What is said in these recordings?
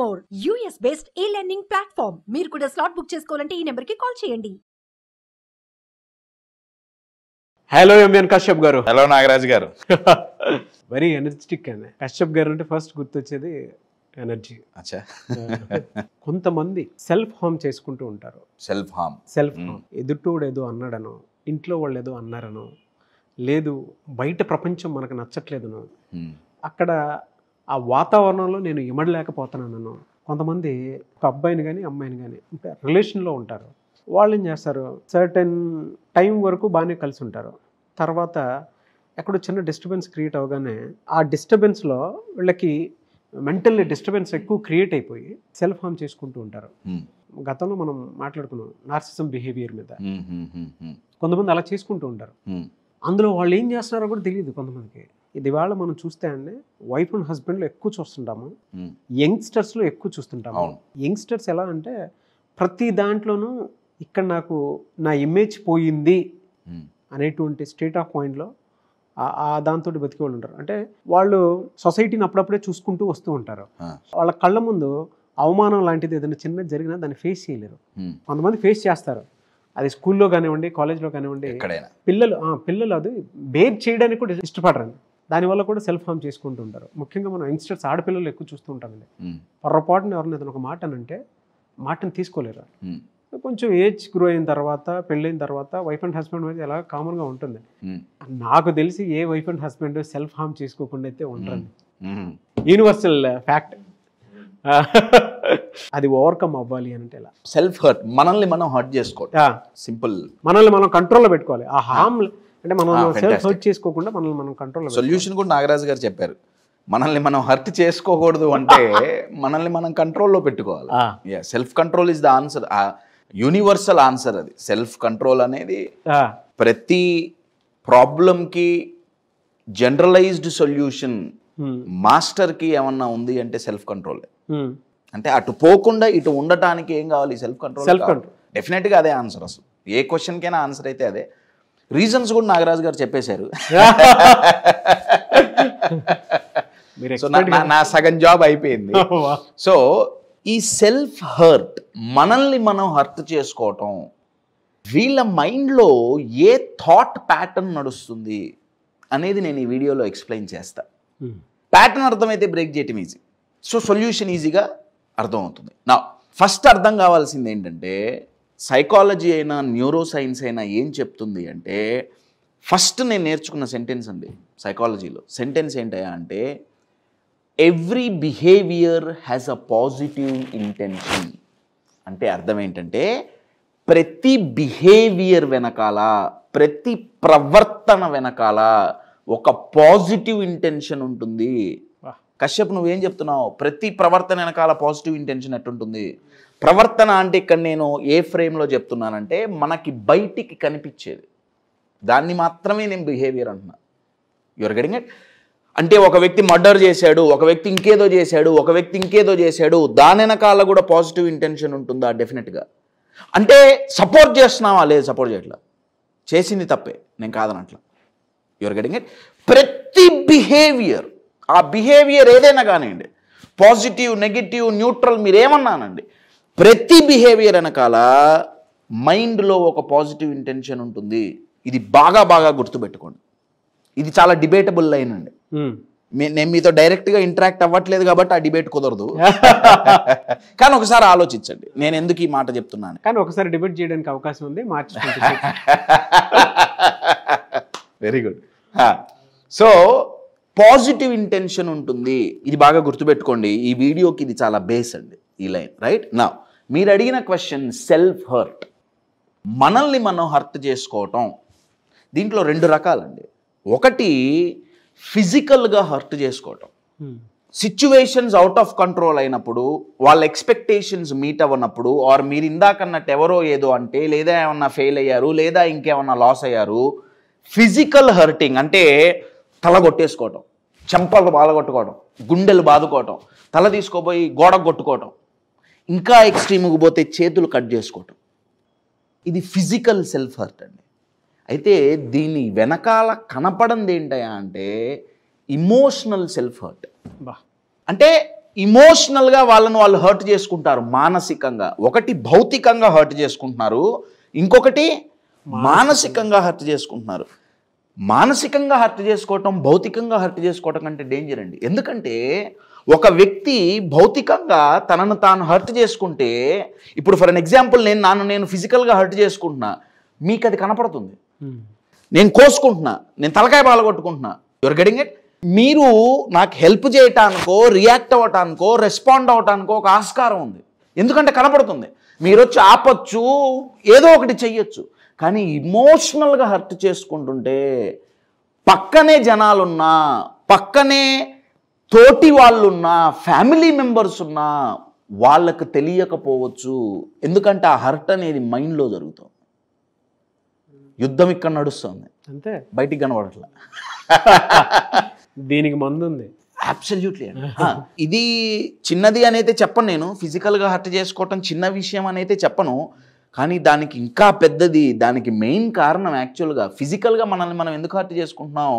More US based ఈ learning platform మీరు కూడా స్లాట్ బుక్ చేసుకోవాలంటే ఈ నెంబర్ కి కాల్ చేయండి హలో ఎంఎన్ కశ్యప్ గారు హలో నాగరాజ్ గారు వెరీ ఎనర్జెటిక్ అండి కశ్యప్ గారు అంటే ఫస్ట్ గుర్తొచ్చేది ఎనర్జీ అచ్చా కొంతమంది సెల్ఫ్ హామ్ చేసుకుంటూ ఉంటారు సెల్ఫ్ హామ్ సెల్ఫ్ హామ్ ఎదుటోడు ఏదో అన్నాడనో ఇంట్లో వాళ్ళు ఏదో అన్నారనో లేదు బయట ప్రపంచం మనకు నచ్చట్లేదనో hmm. అక్కడ ఆ వాతావరణంలో నేను ఇమడలేకపోతున్నాను కొంతమంది ఒక అబ్బాయిని కానీ అమ్మాయిని కానీ అంటే రిలేషన్లో ఉంటారు వాళ్ళు ఏం చేస్తారు సర్టెన్ టైం వరకు బాగానే కలిసి ఉంటారు తర్వాత ఎక్కడో చిన్న డిస్టర్బెన్స్ క్రియేట్ అవగానే ఆ డిస్టర్బెన్స్లో వీళ్ళకి మెంటల్ డిస్టర్బెన్స్ ఎక్కువ క్రియేట్ అయిపోయి సెల్ఫ్ హామ్ చేసుకుంటూ ఉంటారు గతంలో మనం మాట్లాడుకున్నాం నార్సిజం బిహేవియర్ మీద కొంతమంది అలా చేసుకుంటూ ఉంటారు అందులో వాళ్ళు ఏం చేస్తున్నారో కూడా తెలియదు కొంతమందికి ఇది వాళ్ళ మనం చూస్తే అండి వైఫ్ అండ్ హస్బెండ్లో ఎక్కువ చూస్తుంటాము యంగ్స్టర్స్లో ఎక్కువ చూస్తుంటాము యంగ్స్టర్స్ ఎలా అంటే ప్రతి దాంట్లోనూ ఇక్కడ నాకు నా ఇమేజ్ పోయింది అనేటువంటి స్టేట్ ఆఫ్ మైండ్లో ఆ దాంతో బతికే వాళ్ళు ఉంటారు అంటే వాళ్ళు సొసైటీని అప్పుడప్పుడే చూసుకుంటూ వస్తూ ఉంటారు వాళ్ళ కళ్ళ ముందు అవమానం లాంటిది ఏదైనా చిన్నది జరిగినా దాన్ని ఫేస్ చేయలేరు కొంతమంది ఫేస్ చేస్తారు అది స్కూల్లో కానివ్వండి కాలేజ్లో కానివ్వండి పిల్లలు పిల్లలు అది బేర్ చేయడానికి కూడా ఇష్టపడరండి దానివల్ల కూడా సెల్ఫ్ హామ్ చేసుకుంటుంటారు ముఖ్యంగా మనం యంగ్స్టర్స్ ఆడపిల్లలు ఎక్కువ చూస్తూ ఉంటామండి పొరపాటున ఎవరిని ఏదైనా ఒక మాట అంటే మాటను తీసుకోలేరు కొంచెం ఏజ్ గ్రో అయిన తర్వాత పెళ్ళైన తర్వాత వైఫ్ అండ్ హస్బెండ్ మధ్య ఎలా కామన్గా ఉంటుంది నాకు తెలిసి ఏ wife and husband self harm చేసుకోకుండా అయితే ఉంటుంది యూనివర్సల్ ఫ్యాక్ట్ అది ఓవర్కమ్ అవ్వాలి అంటే సెల్ఫ్ హర్ట్ మనల్ని మనం హర్ట్ చేసుకోవాలి సింపుల్ మనల్ని మనం కంట్రోల్లో పెట్టుకోవాలి ఆ హామ్ అంటే మనం సెల్ఫ్ హర్ట్ చేసుకోకుండా మనల్ని మనం కంట్రోల్ సొల్యూషన్ కూడా నాగరాజు గారు చెప్పారు మనల్ని మనం హర్ట్ చేసుకోకూడదు అంటే మనల్ని మనం కంట్రోల్లో పెట్టుకోవాలి self control is the answer universal answer అది సెల్ఫ్ కంట్రోల్ అనేది ప్రతి ప్రాబ్లంకి జనరలైజ్డ్ సొల్యూషన్ మాస్టర్కి ఏమన్నా ఉంది అంటే సెల్ఫ్ కంట్రోల్ hmm. అంటే అటు పోకుండా ఇటు ఉండటానికి ఏం కావాలి సెల్ఫ్ కంట్రోల్ సెల్ఫ్ కంట్రోల్ డెఫినెట్గా అదే ఆన్సర్ అసలు ఏ క్వశ్చన్కైనా ఆన్సర్ అయితే అదే రీజన్స్ కూడా నాగరాజు గారు చెప్పేశారు సో నా సగం జాబ్ అయిపోయింది సో ఈ సెల్ఫ్ హర్ట్ మనల్ని మనం హర్త్ చేసుకోవటం వీళ్ళ మైండ్లో ఏ థాట్ ప్యాటర్న్ నడుస్తుంది అనేది నేను ఈ వీడియోలో ఎక్స్ప్లెయిన్ చేస్తా ప్యాటర్న్ hmm. అర్థమైతే బ్రేక్ చేయటం ఈజీ సో సొల్యూషన్ ఈజీగా అర్థమవుతుంది నా ఫస్ట్ అర్థం కావాల్సింది ఏంటంటే సైకాలజీ అయినా న్యూరో సైన్స్ అయినా ఏం చెప్తుంది అంటే ఫస్ట్ నేను నేర్చుకున్న సెంటెన్స్ అండి సైకాలజీలో సెంటెన్స్ ఏంటయా అంటే every behaviour has a positive intention అంటే అర్థం ఏంటంటే ప్రతి బిహేవియర్ వెనకాల ప్రతి ప్రవర్తన వెనకాల ఒక పాజిటివ్ ఇంటెన్షన్ ఉంటుంది కశ్యప్ నువ్వేం చెప్తున్నావు ప్రతి ప్రవర్తన వెనకాల పాజిటివ్ ఇంటెన్షన్ ఎట్టుంటుంది ప్రవర్తన అంటే ఇక్కడ నేను ఏ ఫ్రేమ్లో చెప్తున్నానంటే మనకి బయటికి కనిపించేది దాన్ని మాత్రమే నేను బిహేవియర్ అంటున్నా యువర్ గెటింగ్ ఇట్ అంటే ఒక వ్యక్తి మర్డర్ చేశాడు ఒక వ్యక్తి ఇంకేదో చేశాడు ఒక వ్యక్తి ఇంకేదో చేశాడు దాని వెనకాల కూడా పాజిటివ్ ఇంటెన్షన్ ఉంటుందా డెఫినెట్గా అంటే సపోర్ట్ చేస్తున్నావా లేదు సపోర్ట్ చేయట్లా చేసింది తప్పే నేను కాదనట్లా యువర్ గెటింగ్ ఇట్ ప్రతి బిహేవియర్ ఆ బిహేవియర్ ఏదైనా కానివ్వండి పాజిటివ్ నెగిటివ్ న్యూట్రల్ మీరు ఏమన్నానండి ప్రతి బిహేవియర్ వెనకాల మైండ్లో ఒక పాజిటివ్ ఇంటెన్షన్ ఉంటుంది ఇది బాగా బాగా గుర్తుపెట్టుకోండి ఇది చాలా డిబేటబుల్ లైన్ అండి నేను మీతో డైరెక్ట్గా ఇంటరాక్ట్ అవ్వట్లేదు కాబట్టి ఆ డిబేట్ కుదరదు కానీ ఒకసారి ఆలోచించండి నేను ఎందుకు ఈ మాట చెప్తున్నాను కానీ ఒకసారి డిబేట్ చేయడానికి అవకాశం ఉంది మార్చి very good so positive intention ఉంటుంది ఇది బాగా గుర్తుపెట్టుకోండి ఈ వీడియోకి ఇది చాలా బేస్ అండి ఈ లైన్ రైట్ నా మీరు అడిగిన క్వశ్చన్ సెల్ఫ్ హర్ట్ మనల్ని మనం హర్ట్ చేసుకోవటం దీంట్లో రెండు రకాలండి ఒకటి ఫిజికల్గా హర్ట్ చేసుకోవటం సిచ్యువేషన్స్ అవుట్ ఆఫ్ కంట్రోల్ అయినప్పుడు వాళ్ళ ఎక్స్పెక్టేషన్స్ మీట్ అవ్వనప్పుడు ఆర్ మీరు ఇందాకన్నట్టు ఎవరో ఏదో అంటే లేదా ఏమన్నా ఫెయిల్ అయ్యారు లేదా ఇంకేమన్నా లాస్ అయ్యారు ఫిజికల్ హర్టింగ్ అంటే తల కొట్టేసుకోవటం చెంపలు బాధ కొట్టుకోవటం గుండెలు బాదుకోవటం తల తీసుకోపోయి గోడకు కొట్టుకోవటం ఇంకా ఎక్స్ట్రీమ్కి పోతే చేతులు కట్ చేసుకోవటం ఇది ఫిజికల్ సెల్ఫ్ హర్ట్ అండి అయితే దీని వెనకాల కనపడంది ఏంటయా అంటే ఇమోషనల్ సెల్ఫ్ హర్ట్ అంటే ఇమోషనల్గా వాళ్ళను వాళ్ళు హర్ట్ చేసుకుంటారు మానసికంగా ఒకటి భౌతికంగా హర్ట్ చేసుకుంటున్నారు ఇంకొకటి మానసికంగా హర్ట్ చేసుకుంటున్నారు మానసికంగా హర్ట్ చేసుకోవటం భౌతికంగా హర్ట్ చేసుకోవటం కంటే డేంజర్ అండి ఎందుకంటే ఒక వ్యక్తి భౌతికంగా తనను తాను హర్ట్ చేసుకుంటే ఇప్పుడు ఫర్ అన్ ఎగ్జాంపుల్ నేను నన్ను నేను ఫిజికల్గా హర్ట్ చేసుకుంటున్నా మీకు అది కనపడుతుంది hmm. నేను కోసుకుంటున్నా నేను తలకాయ బాలగొట్టుకుంటున్నా యువర్ గెటింగ్ ఇట్ మీరు నాకు హెల్ప్ చేయటానికో రియాక్ట్ అవ్వటానికో రెస్పాండ్ అవ్వటానికో ఒక ఆస్కారం ఉంది ఎందుకంటే కనపడుతుంది మీరు వచ్చి ఆపచ్చు ఏదో ఒకటి చెయ్యొచ్చు కానీ ఇమోషనల్గా హర్ట్ చేసుకుంటుంటే పక్కనే జనాలున్నా పక్కనే తోటి వాళ్ళున్నా ఫ్యామిలీ మెంబర్స్ ఉన్నా వాళ్ళకు తెలియకపోవచ్చు ఎందుకంటే ఆ హర్ట్ అనేది మైండ్లో జరుగుతుంది యుద్ధం ఇక్కడ నడుస్తుంది అంతే బయటికి కనబడట్లే దీనికి మందు ఉంది అబ్సల్యూట్లీ ఇది చిన్నది అనైతే చెప్పను నేను ఫిజికల్గా హర్ట్ చేసుకోవటం చిన్న విషయం అనైతే చెప్పను కానీ దానికి ఇంకా పెద్దది దానికి మెయిన్ కారణం యాక్చువల్గా ఫిజికల్గా మనల్ని మనం ఎందుకు హర్ట్ చేసుకుంటున్నాం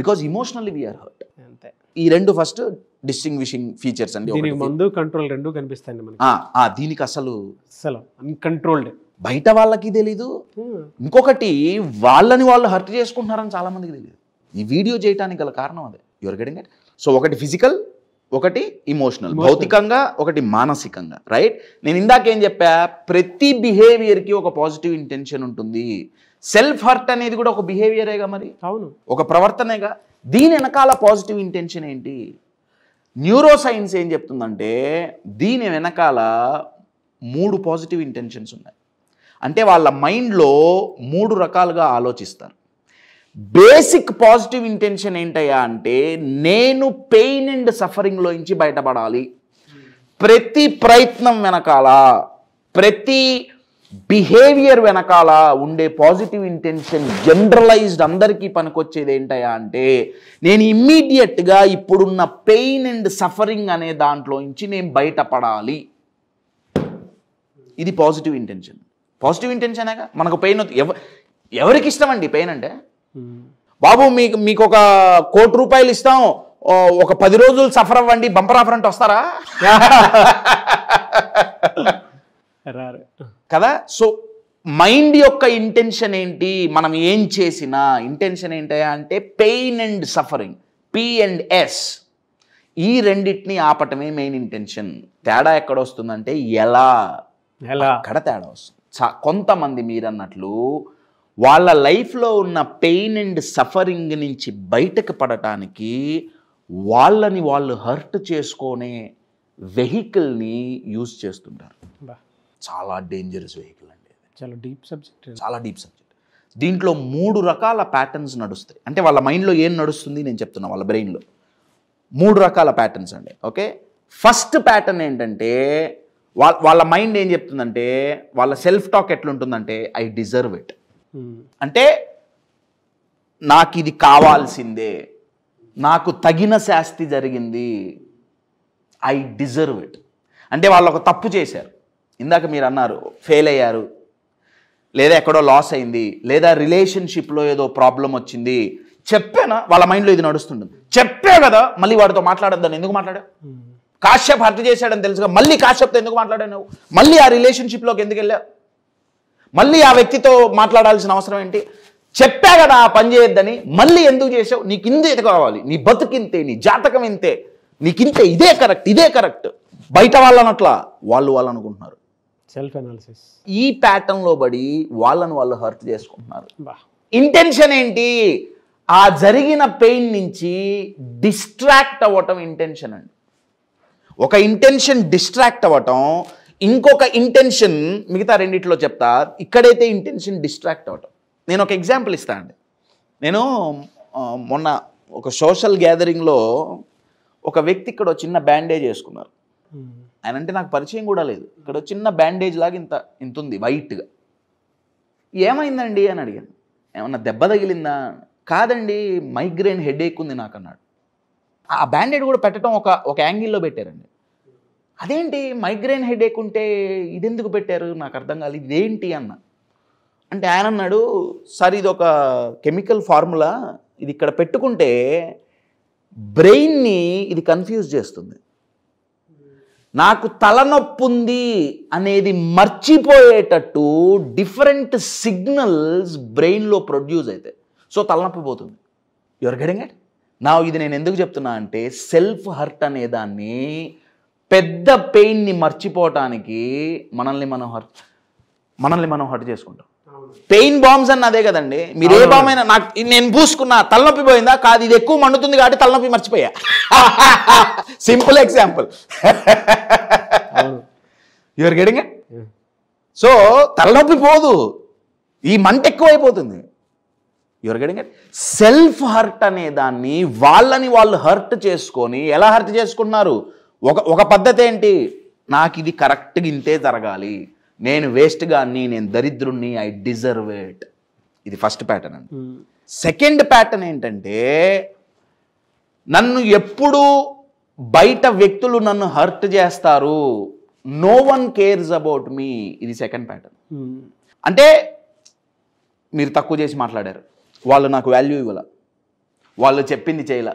బికాజ్ ఇమోషనల్లీ వీఆర్ హర్ట్ అంతే ఈ రెండు ఫస్ట్ డిస్టింగ్విషింగ్ ఫీచర్స్ అండి ముందు కంట్రోల్ రెండు కనిపిస్తాయండి మనకి దీనికి అసలు అసలు అన్కంట్రోల్డ్ బయట వాళ్ళకి తెలీదు hmm. ఇంకొకటి వాళ్ళని వాళ్ళు హర్ట్ చేసుకుంటున్నారని చాలా మందికి తెలియదు ఈ వీడియో చేయడానికి గల కారణం అదే యువర్ గెటింగ్ ఇట్ సో ఒకటి ఫిజికల్ ఒకటి ఇమోషనల్ భౌతికంగా ఒకటి మానసికంగా రైట్ నేను ఇందాకేం చెప్పా ప్రతి బిహేవియర్కి ఒక పాజిటివ్ ఇంటెన్షన్ ఉంటుంది సెల్ఫ్ హర్ట్ అనేది కూడా ఒక బిహేవియరేగా మరి అవును ఒక ప్రవర్తనేగా దీని వెనకాల పాజిటివ్ ఇంటెన్షన్ ఏంటి న్యూరో సైన్స్ ఏం చెప్తుందంటే దీని వెనకాల మూడు పాజిటివ్ ఇంటెన్షన్స్ ఉన్నాయి అంటే వాళ్ళ మైండ్లో మూడు రకాలుగా ఆలోచిస్తారు బేసిక్ పాజిటివ్ ఇంటెన్షన్ ఏంటయ్యా అంటే నేను పెయిన్ అండ్ సఫరింగ్లో నుంచి బయటపడాలి ప్రతి ప్రయత్నం వెనకాల ప్రతి బిహేవియర్ వెనకాల ఉండే పాజిటివ్ ఇంటెన్షన్ జనరలైజ్డ్ అందరికీ పనికొచ్చేది ఏంటయ్యా అంటే నేను ఇమ్మీడియట్గా ఇప్పుడున్న పెయిన్ అండ్ సఫరింగ్ అనే దాంట్లో నుంచి నేను బయటపడాలి ఇది పాజిటివ్ ఇంటెన్షన్ పాజిటివ్ ఇంటెన్షనేగా మనకు పెయిన్ ఎవరికి ఇష్టం అండి పెయిన్ అంటే బాబు మీకు మీకు ఒక కోటి రూపాయలు ఇస్తాం ఒక పది రోజులు సఫర్ అవ్వండి బంపర్ ఆఫర్ అంటే వస్తారా కదా సో మైండ్ యొక్క ఇంటెన్షన్ ఏంటి మనం ఏం చేసినా ఇంటెన్షన్ ఏంటి అంటే pain and suffering P and S ఈ రెండింటిని ఆపటమే మెయిన్ ఇంటెన్షన్ తేడా ఎక్కడ వస్తుందంటే ఎలా ఎలా అక్కడ తేడా వస్తుంది కొంతమంది మీరన్నట్లు వాళ్ళ లైఫ్లో ఉన్న పెయిన్ అండ్ సఫరింగ్ నుంచి బయటకు పడటానికి వాళ్ళని వాళ్ళు హర్ట్ చేసుకునే వెహికల్ని యూజ్ చేస్తుంటారు చాలా డేంజరస్ వెహికల్ అండి చాలా డీప్ సబ్జెక్ట్ చాలా డీప్ సబ్జెక్ట్ దీంట్లో మూడు రకాల ప్యాటర్న్స్ నడుస్తాయి అంటే వాళ్ళ మైండ్లో ఏం నడుస్తుంది నేను చెప్తున్నా వాళ్ళ బ్రెయిన్లో మూడు రకాల ప్యాటర్న్స్ అండి ఓకే ఫస్ట్ ప్యాటర్న్ ఏంటంటే వాళ్ళ వాళ్ళ మైండ్ ఏం చెప్తుందంటే వాళ్ళ సెల్ఫ్ టాక్ ఎట్లుంటుందంటే ఐ డిజర్వ్ ఇట్ అంటే నాకు ఇది కావాల్సిందే నాకు తగిన శాస్తి జరిగింది ఐ డిజర్వ్ ఇట్ అంటే వాళ్ళు ఒక తప్పు చేశారు ఇందాక మీరు అన్నారు ఫెయిల్ అయ్యారు లేదా ఎక్కడో లాస్ అయింది లేదా రిలేషన్షిప్లో ఏదో ప్రాబ్లం వచ్చింది చెప్పానా వాళ్ళ మైండ్లో ఇది నడుస్తుంటుంది చెప్పా కదా మళ్ళీ వాడితో మాట్లాడద్దాను ఎందుకు మాట్లాడా కాశ్యప్ హత్య చేశాడని తెలుసుగా మళ్ళీ కాశ్యప్తో ఎందుకు మాట్లాడావు మళ్ళీ ఆ రిలేషన్షిప్లోకి ఎందుకు వెళ్ళావు మళ్ళీ ఆ వ్యక్తితో మాట్లాడాల్సిన అవసరం ఏంటి చెప్పా కదా ఆ పని చేయొద్దని మళ్ళీ ఎందుకు చేసావు నీకు ఇంతే కావాలి నీ బతుకింతే నీ జాతకం ఇంతే నీకింతే ఇదే కరెక్ట్ ఇదే కరెక్ట్ బయట వాళ్ళని అట్లా వాళ్ళు వాళ్ళు అనుకుంటున్నారు సెల్ఫ్ అనాలిసిస్ ఈ ప్యాటర్న్లో పడి వాళ్ళని వాళ్ళు హర్త్ చేసుకుంటున్నారు ఇంటెన్షన్ ఏంటి ఆ జరిగిన పెయిన్ నుంచి డిస్ట్రాక్ట్ అవ్వటం ఇంటెన్షన్ అండి ఒక ఇంటెన్షన్ డిస్ట్రాక్ట్ అవ్వటం ఇంకొక ఇంటెన్షన్ మిగతా రెండిట్లో చెప్తా ఇక్కడైతే ఇంటెన్షన్ డిస్ట్రాక్ట్ అవటం నేను ఒక ఎగ్జాంపుల్ ఇస్తా అండి నేను మొన్న ఒక సోషల్ గ్యాదరింగ్లో ఒక వ్యక్తి ఇక్కడ చిన్న బ్యాండేజ్ వేసుకున్నారు hmm. ఆయన అంటే నాకు పరిచయం కూడా లేదు ఇక్కడ చిన్న బ్యాండేజ్ లాగా ఇంత ఇంత ఉంది వైట్గా ఏమైందండి అని అడిగాను ఏమన్నా దెబ్బ తగిలిందా కాదండి మైగ్రేన్ హెడ్ ఏక్ ఉంది నాకు అన్నాడు ఆ బ్యాండేజ్ కూడా పెట్టడం ఒక ఒక యాంగిల్లో పెట్టారండి అదేంటి మైగ్రేన్ హెడేక్ ఉంటే ఇదెందుకు పెట్టారు నాకు అర్థం కాలేదు ఇదేంటి అన్న అంటే ఆయన అన్నాడు సార్ ఇది ఒక కెమికల్ ఫార్ములా ఇది ఇక్కడ పెట్టుకుంటే బ్రెయిన్ని ఇది కన్ఫ్యూజ్ చేస్తుంది నాకు తలనొప్పి ఉంది అనేది మర్చిపోయేటట్టు డిఫరెంట్ సిగ్నల్స్ బ్రెయిన్లో ప్రొడ్యూస్ అయితే సో తలనొప్పి పోతుంది యువర్ గెటింగ్ ఇట్ నా ఇది నేను ఎందుకు చెప్తున్నా అంటే సెల్ఫ్ హర్ట్ అనే దాన్ని పెద్ద పెయిన్ని మర్చిపోవటానికి మనల్ని మనం హర్ట్ మనల్ని మనం హర్ట్ చేసుకుంటాం పెయిన్ బాంబ్స్ అన్న అదే కదండి మీరు ఏ బాంబ్ అయినా నాకు నేను పూసుకున్నా తలనొప్పి పోయిందా కాదు ఇది ఎక్కువ మండుతుంది కాబట్టి తలనొప్పి మర్చిపోయా simple example you're getting so తలనొప్పి పోదు ఈ మంట ఎక్కువైపోతుంది you're getting it self hurt అనే దాన్ని వాళ్ళని వాళ్ళు హర్ట్ చేసుకొని ఎలా హర్ట్ చేసుకుంటున్నారు ఒక ఒక పద్ధతి ఏంటి నాకు ఇది కరెక్ట్గా ఇంతే జరగాలి నేను కానీ నేను దరిద్రుణ్ణి ఐ డిజర్వ్ ఇట్ ఇది ఫస్ట్ ప్యాటర్న్ అండి సెకండ్ hmm. ప్యాటర్న్ ఏంటంటే నన్ను ఎప్పుడు బయట వ్యక్తులు నన్ను హర్ట్ చేస్తారు no one cares about me ఇది సెకండ్ ప్యాటర్న్ hmm. అంటే మీరు తక్కువ చేసి మాట్లాడారు వాళ్ళు నాకు వాల్యూ ఇవ్వాల వాళ్ళు చెప్పింది చేయాల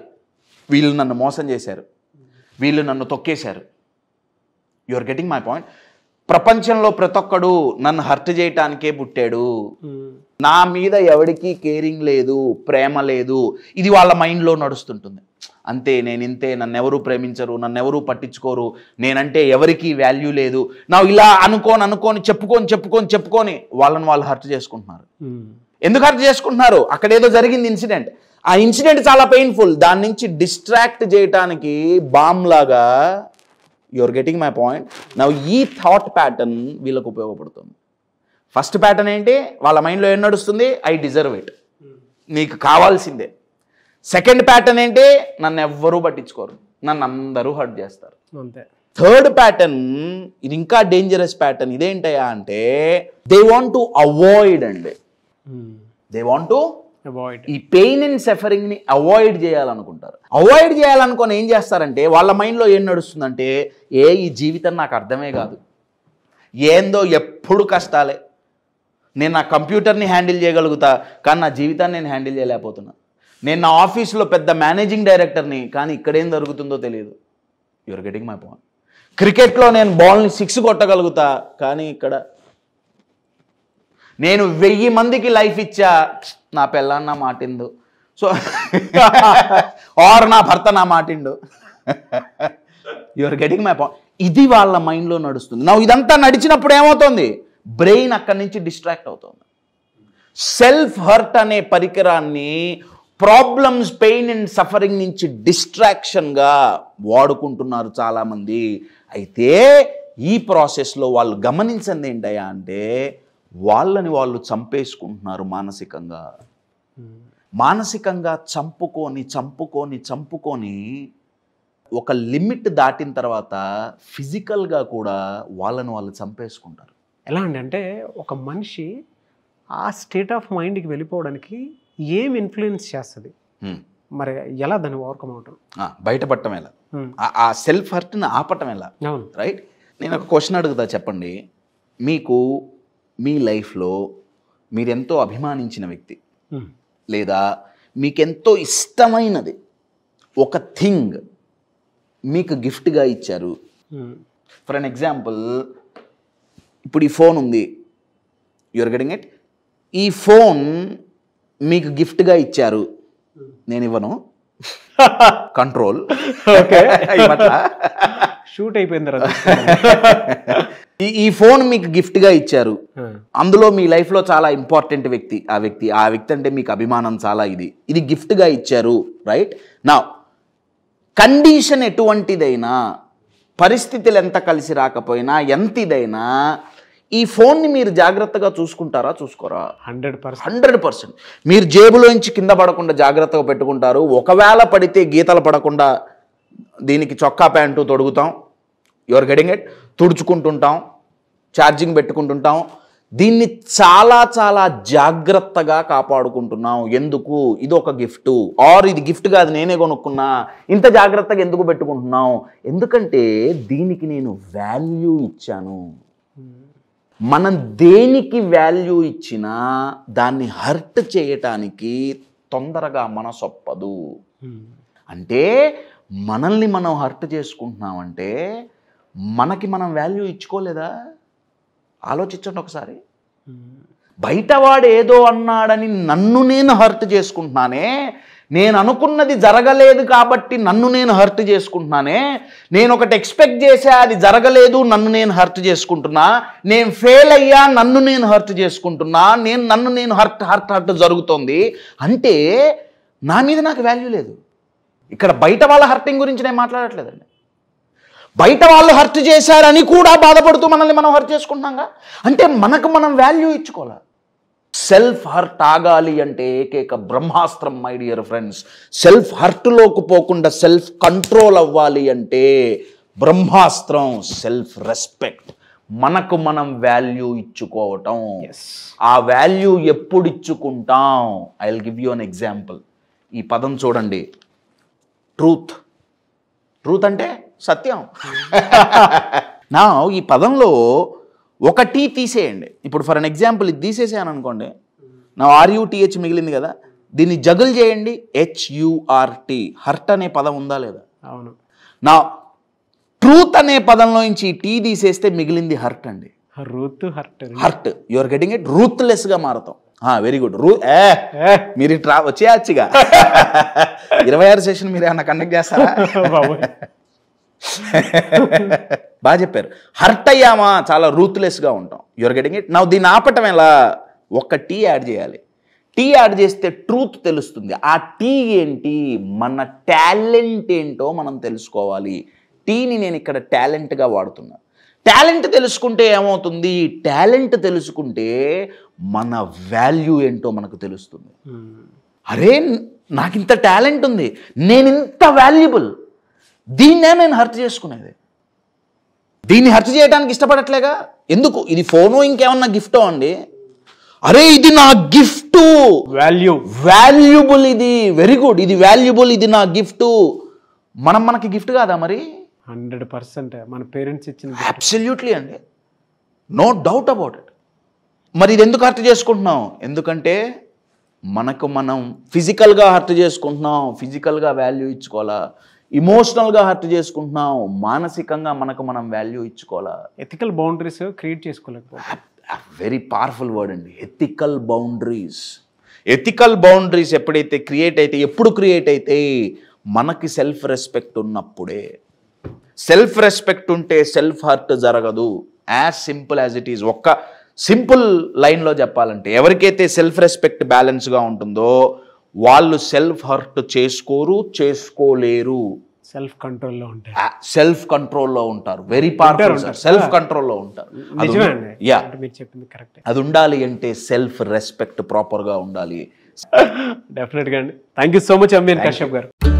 వీళ్ళు నన్ను మోసం చేశారు వీళ్ళు నన్ను తొక్కేశారు you are getting my point ప్రపంచంలో ప్రతి ఒక్కడు నన్ను హర్ట్ చేయటానికే పుట్టాడు hmm. నా మీద ఎవడికి కేరింగ్ లేదు ప్రేమ లేదు ఇది వాళ్ళ మైండ్లో నడుస్తుంటుంది అంతే నేను ఇంతే నన్ను ఎవరు ప్రేమించరు నన్ను ఎవరు పట్టించుకోరు నేనంటే ఎవరికి వాల్యూ లేదు నా ఇలా అనుకోని అనుకోని చెప్పుకొని చెప్పుకొని చెప్పుకొని వాళ్ళని వాళ్ళు హర్ట్ చేసుకుంటున్నారు hmm. ఎందుకు హర్ట్ చేసుకుంటున్నారు అక్కడేదో జరిగింది ఇన్సిడెంట్ ఆ ఇన్సిడెంట్ చాలా పెయిన్ఫుల్ దాని నుంచి డిస్ట్రాక్ట్ చేయటానికి బామ్ లాగా యువర్ గెటింగ్ మై పాయింట్ నా ఈ థాట్ ప్యాటర్న్ వీళ్ళకు ఉపయోగపడుతుంది ఫస్ట్ ప్యాటర్న్ ఏంటి వాళ్ళ మైండ్లో ఏం నడుస్తుంది ఐ డిజర్వ్ ఇట్ నీకు కావాల్సిందే సెకండ్ ప్యాటర్న్ ఏంటి నన్ను ఎవ్వరూ పట్టించుకోరు నన్ను అందరూ హర్ట్ చేస్తారు థర్డ్ ప్యాటర్న్ ఇది ఇంకా డేంజరస్ ప్యాటర్న్ ఇదేంటయా అంటే దే వాంట్ టు అవాయిడ్ అండి దే వాంట్ టు ఈ పెయిన్ అండ్ సఫరింగ్ని అవాయిడ్ చేయాలనుకుంటారు అవాయిడ్ చేయాలనుకొని ఏం చేస్తారంటే వాళ్ళ మైండ్లో ఏం నడుస్తుందంటే ఏ ఈ జీవితం నాకు అర్థమే కాదు ఏందో ఎప్పుడు కష్టాలే నేను నా కంప్యూటర్ని హ్యాండిల్ చేయగలుగుతా కానీ నా జీవితాన్ని నేను హ్యాండిల్ చేయలేకపోతున్నా నేను నా ఆఫీస్లో పెద్ద మేనేజింగ్ డైరెక్టర్ని కానీ ఇక్కడేం జరుగుతుందో తెలియదు యువర్ గెటింగ్ మై పాయింట్ క్రికెట్లో నేను బాల్ని సిక్స్ కొట్టగలుగుతా కానీ ఇక్కడ నేను వెయ్యి మందికి లైఫ్ ఇచ్చా నా పిల్లాన్ని మాటిండు సో ఆర్ నా భర్త నా మాటిండు you are getting my point ఇది వాళ్ళ మైండ్లో నడుస్తుంది నా ఇదంతా నడిచినప్పుడు ఏమవుతుంది బ్రెయిన్ అక్కడి నుంచి డిస్ట్రాక్ట్ అవుతుంది సెల్ఫ్ హర్ట్ అనే పరికరాన్ని ప్రాబ్లమ్స్ పెయిన్ అండ్ సఫరింగ్ నుంచి డిస్ట్రాక్షన్గా వాడుకుంటున్నారు చాలామంది అయితే ఈ ప్రాసెస్లో వాళ్ళు గమనించింది ఏంటయ్యా అంటే వాళ్ళని వాళ్ళు చంపేసుకుంటున్నారు మానసికంగా మానసికంగా చంపుకొని చంపుకొని చంపుకొని ఒక లిమిట్ దాటిన తర్వాత ఫిజికల్గా కూడా వాళ్ళని వాళ్ళు చంపేసుకుంటారు ఎలా అండి అంటే ఒక మనిషి ఆ స్టేట్ ఆఫ్ మైండ్కి వెళ్ళిపోవడానికి ఏం ఇన్ఫ్లుయెన్స్ చేస్తుంది మరి ఎలా దాన్ని ఓవర్కమ్ అవటం బయటపడటం ఎలా ఆ సెల్ఫ్ హర్ట్ని ఆపటం ఎలా రైట్ నేను ఒక క్వశ్చన్ అడుగుతా చెప్పండి మీకు మీ లైఫ్లో మీరెంతో అభిమానించిన వ్యక్తి hmm. లేదా మీకెంతో ఇష్టమైనది ఒక థింగ్ మీకు గిఫ్ట్గా ఇచ్చారు ఫర్ అన్ ఎగ్జాంపుల్ ఇప్పుడు ఈ ఫోన్ ఉంది యువర్ గెటింగ్ ఇట్ ఈ ఫోన్ మీకు గిఫ్ట్గా ఇచ్చారు నేను ఇవ్వను కంట్రోల్ ఓకే షూట్ అయిపోయింది ఈ ఫోన్ మీకు గిఫ్ట్ గా ఇచ్చారు అందులో మీ లైఫ్ లో చాలా ఇంపార్టెంట్ వ్యక్తి ఆ వ్యక్తి ఆ వ్యక్తి అంటే మీకు అభిమానం చాలా ఇది ఇది గిఫ్ట్ గా ఇచ్చారు రైట్ నా కండిషన్ ఎటువంటిదైనా పరిస్థితులు ఎంత కలిసి రాకపోయినా ఎంత ఇదైనా ఈ ఫోన్ని మీరు జాగ్రత్తగా చూసుకుంటారా చూసుకోరా హండ్రెడ్ పర్సెంట్ హండ్రెడ్ పర్సెంట్ మీరు జేబులోంచి కింద పడకుండా జాగ్రత్తగా పెట్టుకుంటారు ఒకవేళ పడితే గీతలు పడకుండా దీనికి చొక్కా ప్యాంటు తొడుగుతాం యువర్ గెటింగ్ ఇట్ తుడుచుకుంటుంటాం ఛార్జింగ్ పెట్టుకుంటుంటాం దీన్ని చాలా చాలా జాగ్రత్తగా కాపాడుకుంటున్నాం ఎందుకు ఇది ఒక గిఫ్ట్ ఆర్ ఇది గిఫ్ట్ కాదు నేనే కొనుక్కున్నా ఇంత జాగ్రత్తగా ఎందుకు పెట్టుకుంటున్నాం ఎందుకంటే దీనికి నేను వాల్యూ ఇచ్చాను మనం దేనికి వాల్యూ ఇచ్చినా దాన్ని హర్ట్ చేయటానికి తొందరగా మనసొప్పదు అంటే మనల్ని మనం హర్ట్ చేసుకుంటున్నామంటే మనకి మనం వాల్యూ ఇచ్చుకోలేదా ఆలోచించండి ఒకసారి hmm. బయటవాడు ఏదో అన్నాడని నన్ను నేను హర్ట్ చేసుకుంటున్నానే నేను అనుకున్నది జరగలేదు కాబట్టి నన్ను నేను హర్ట్ చేసుకుంటున్నానే నేను ఒకటి ఎక్స్పెక్ట్ చేసా అది జరగలేదు నన్ను నేను హర్ట్ చేసుకుంటున్నా నేను ఫెయిల్ అయ్యా నన్ను నేను హర్ట్ చేసుకుంటున్నా నేను నన్ను నేను హర్ట్ హర్ట్ హర్ట్ జరుగుతోంది అంటే నా మీద నాకు వాల్యూ లేదు ఇక్కడ బయట వాళ్ళ హర్టింగ్ గురించి నేను మాట్లాడట్లేదండి బయట వాళ్ళు హర్ట్ చేశారని కూడా బాధపడుతూ మనల్ని మనం హర్ట్ చేసుకుంటున్నాగా అంటే మనకు మనం వాల్యూ ఇచ్చుకోవాలి సెల్ఫ్ హర్ట్ ఆగాలి అంటే ఏకైక బ్రహ్మాస్త్రం మై డియర్ ఫ్రెండ్స్ సెల్ఫ్ హర్ట్లోకి పోకుండా సెల్ఫ్ కంట్రోల్ అవ్వాలి అంటే బ్రహ్మాస్త్రం సెల్ఫ్ రెస్పెక్ట్ మనకు మనం వాల్యూ ఇచ్చుకోవటం ఆ వాల్యూ ఎప్పుడు ఇచ్చుకుంటాం I will give you an example ఈ పదం చూడండి ట్రూత్ ట్రూత్ అంటే సత్యం నా ఈ పదంలో ఒక టీ తీసేయండి ఇప్పుడు ఫర్ అన్ ఎగ్జాంపుల్ ఇది తీసేసాను అనుకోండి నా ఆర్యూటీహెచ్ మిగిలింది కదా దీన్ని జగుల్ చేయండి హెచ్యుఆర్టీ హర్ట్ అనే పదం ఉందా లేదా అవును నా ట్రూత్ అనే పదంలో నుంచి టీ తీసేస్తే మిగిలింది హర్ట్ అండి ruth hurt hurt you're getting it ruthless గా మారుతాం వెరీ గుడ్ రూ ఏ మీరు ట్రా వచ్చేయచ్చుగా ఇరవై ఆరు సెషన్ మీరు ఏమన్నా కండక్ట్ చేస్తారా బాగా చెప్పారు హర్ట్ అయ్యామా చాలా రూత్లెస్గా ఉంటాం యువర్ గెటింగ్ ఇట్ నా దీన్ని ఆపటం ఎలా ఒక టీ యాడ్ చేయాలి టీ యాడ్ చేస్తే ట్రూత్ తెలుస్తుంది ఆ టీ ఏంటి మన టాలెంట్ ఏంటో మనం తెలుసుకోవాలి టీని నేను ఇక్కడ టాలెంట్గా వాడుతున్నా టాలెంట్ తెలుసుకుంటే ఏమవుతుంది టాలెంట్ తెలుసుకుంటే మన వాల్యూ ఏంటో మనకు తెలుస్తుంది hmm. అరే నాకు ఇంత టాలెంట్ ఉంది నేను ఇంత వాల్యుబుల్ దీన్నే నేను హర్చ్ చేసుకునేది దీన్ని హర్ట్ చేయడానికి ఇష్టపడట్లేగా ఎందుకు ఇది ఫోను ఇంకేమన్నా గిఫ్టో అండి అరే ఇది నా గిఫ్ట్ వాల్యూ వాల్యుబుల్ ఇది వెరీ గుడ్ ఇది వాల్యుబుల్ ఇది నా గిఫ్ట్ మనం మనకి గిఫ్ట్ కాదా మరి హండ్రెడ్ పర్సెంట్ మన పేరెంట్స్ ఇచ్చిన అబ్సల్యూట్లీ అండి నో డౌట్ అబౌట్ ఇట్ మరి ఇది ఎందుకు హర్త్ చేసుకుంటున్నాం ఎందుకంటే మనకు మనం ఫిజికల్గా హర్త్ చేసుకుంటున్నాం ఫిజికల్గా వాల్యూ ఇచ్చుకోవాలా ఇమోషనల్గా హర్ట్ చేసుకుంటున్నాం మానసికంగా మనకు మనం వాల్యూ ఇచ్చుకోవాలా ఎథికల్ బౌండరీస్ క్రియేట్ చేసుకోలేకపోతే వెరీ పవర్ఫుల్ వర్డ్ అండి ఎథికల్ బౌండరీస్ ఎథికల్ బౌండరీస్ ఎప్పుడైతే క్రియేట్ అయితే ఎప్పుడు క్రియేట్ అయితే మనకి సెల్ఫ్ రెస్పెక్ట్ ఉన్నప్పుడే సెల్ఫ్ రెస్పెక్ట్ ఉంటే సెల్ఫ్ హర్ట్ జరగదు as simple as it is ఒక్క సింపుల్ లైన్లో చెప్పాలంటే ఎవరికైతే సెల్ఫ్ రెస్పెక్ట్ బ్యాలెన్స్గా ఉంటుందో వాళ్ళు సెల్ఫ్ హర్ట్ చేసుకోరు చేసుకోలేరు సెల్ఫ్ కంట్రోల్లో ఉంటారు సెల్ఫ్ కంట్రోల్లో ఉంటారు వెరీ పార్ట్ సెల్ఫ్ కంట్రోల్లో ఉంటారు యా మీరు చెప్పింది కరెక్ట్ అది ఉండాలి అంటే సెల్ఫ్ రెస్పెక్ట్ ప్రాపర్ గా ఉండాలి గా అండి thank you so much Ambir Kashyap గారు